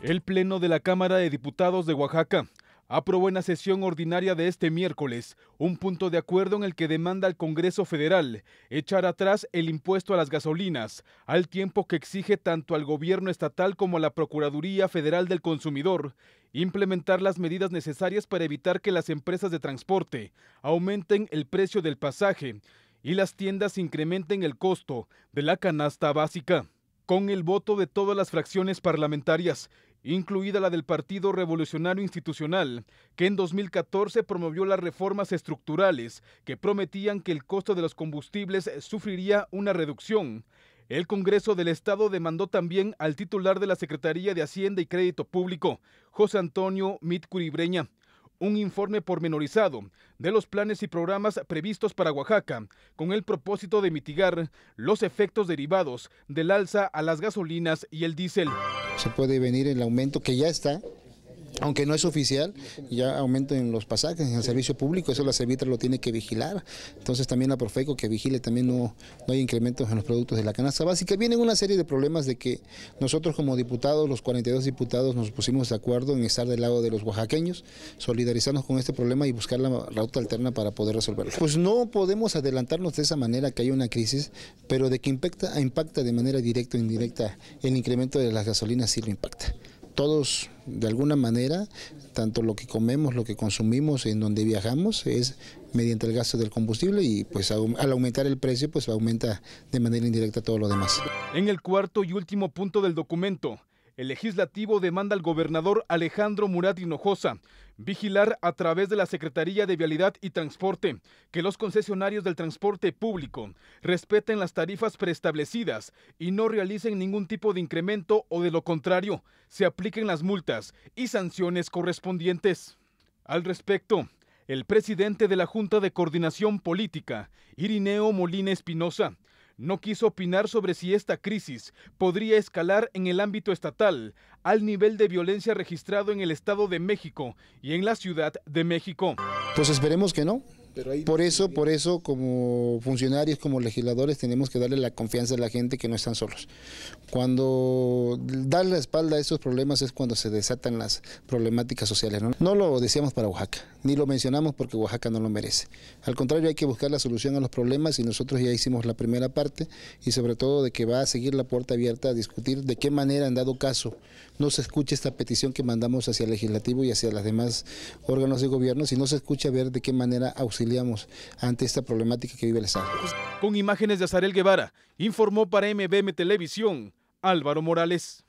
El Pleno de la Cámara de Diputados de Oaxaca aprobó en la sesión ordinaria de este miércoles un punto de acuerdo en el que demanda al Congreso Federal echar atrás el impuesto a las gasolinas, al tiempo que exige tanto al gobierno estatal como a la Procuraduría Federal del Consumidor implementar las medidas necesarias para evitar que las empresas de transporte aumenten el precio del pasaje y las tiendas incrementen el costo de la canasta básica. Con el voto de todas las fracciones parlamentarias, incluida la del Partido Revolucionario Institucional, que en 2014 promovió las reformas estructurales que prometían que el costo de los combustibles sufriría una reducción. El Congreso del Estado demandó también al titular de la Secretaría de Hacienda y Crédito Público, José Antonio Mitcuribreña, un informe pormenorizado de los planes y programas previstos para Oaxaca, con el propósito de mitigar los efectos derivados del alza a las gasolinas y el diésel se puede venir el aumento que ya está aunque no es oficial, ya en los pasajes en el servicio público, eso la Servitra lo tiene que vigilar. Entonces también la Profeco que vigile también no, hay incrementos en los productos de la canasta básica. Vienen una serie de problemas de que nosotros como diputados, los 42 diputados, nos pusimos de acuerdo en estar del lado de los oaxaqueños, solidarizarnos con este problema y buscar la ruta alterna para poder resolverlo. Pues no podemos adelantarnos de esa manera que hay una crisis, pero de que impacta, impacta de manera directa o indirecta el incremento de las gasolinas sí lo impacta todos de alguna manera, tanto lo que comemos, lo que consumimos, en donde viajamos, es mediante el gasto del combustible y pues al aumentar el precio, pues aumenta de manera indirecta todo lo demás. En el cuarto y último punto del documento, el legislativo demanda al gobernador Alejandro Murat Hinojosa vigilar a través de la Secretaría de Vialidad y Transporte que los concesionarios del transporte público respeten las tarifas preestablecidas y no realicen ningún tipo de incremento o de lo contrario, se apliquen las multas y sanciones correspondientes. Al respecto, el presidente de la Junta de Coordinación Política, Irineo Molina Espinosa, no quiso opinar sobre si esta crisis podría escalar en el ámbito estatal al nivel de violencia registrado en el Estado de México y en la Ciudad de México. Pues esperemos que no. Por eso, por eso, como funcionarios, como legisladores, tenemos que darle la confianza a la gente que no están solos. Cuando dar la espalda a estos problemas es cuando se desatan las problemáticas sociales. ¿no? lo decíamos para Oaxaca, ni lo mencionamos porque Oaxaca no lo merece. Al contrario, hay que buscar la solución a los problemas y nosotros ya hicimos la primera parte y sobre todo de que va a seguir la puerta abierta a discutir de qué manera, en dado caso, no se escuche esta petición que mandamos hacia el legislativo y hacia los demás órganos de gobierno, si no se escucha ver de qué manera auxiliamos ante esta problemática que vive el Estado. Con imágenes de Azarel Guevara, informó para MBM Televisión Álvaro Morales.